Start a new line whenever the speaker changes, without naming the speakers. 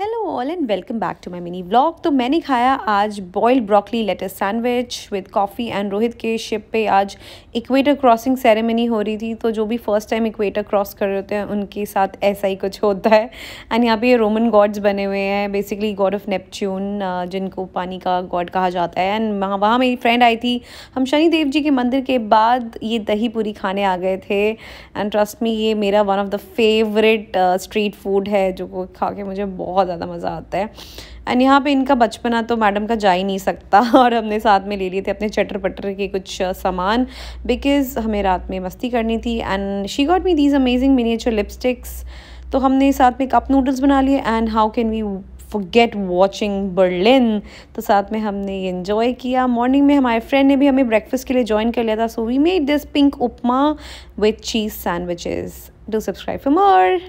hello all and welcome back to my mini vlog तो मैंने खाया आज boiled broccoli latest sandwich with coffee and Rohit के ship पे आज इक्वेटर क्रॉसिंग सेरेमनी हो रही थी तो जो भी फर्स्ट टाइम इक्वेटर क्रॉस कर रहे होते हैं उनके साथ ऐसा ही कुछ होता है एंड यहाँ पे ये रोमन गॉड्स बने हुए हैं बेसिकली गॉड ऑफ नेपच्यून जिनको पानी का गॉड कहा जाता है एंड वहाँ वहाँ मेरी फ्रेंड आई थी हम शनिदेव जी के मंदिर के बाद ये दही पूरी खाने आ गए थे एंड ट्रस्ट में ये मेरा one of the favourite street food है जो खा के मुझे बहुत ज़्यादा मज़ा आता है एंड यहाँ पे इनका बचपना तो मैडम का जा ही नहीं सकता और हमने साथ में ले लिए थे अपने चटर पटर के कुछ सामान बिकॉज़ हमें रात में मस्ती करनी थी and she got me these amazing miniature lipsticks तो हमने साथ में कप नूडल्स बना लिए and how can we get watching Berlin तो साथ में हमने इन्जॉय किया मॉर्निंग में हमारे फ्रेंड ने भी हमें ब्रेकफास्ट के लिए ज्वाइन कर लिया था so we made this pink upma with cheese sandwiches do subscribe for more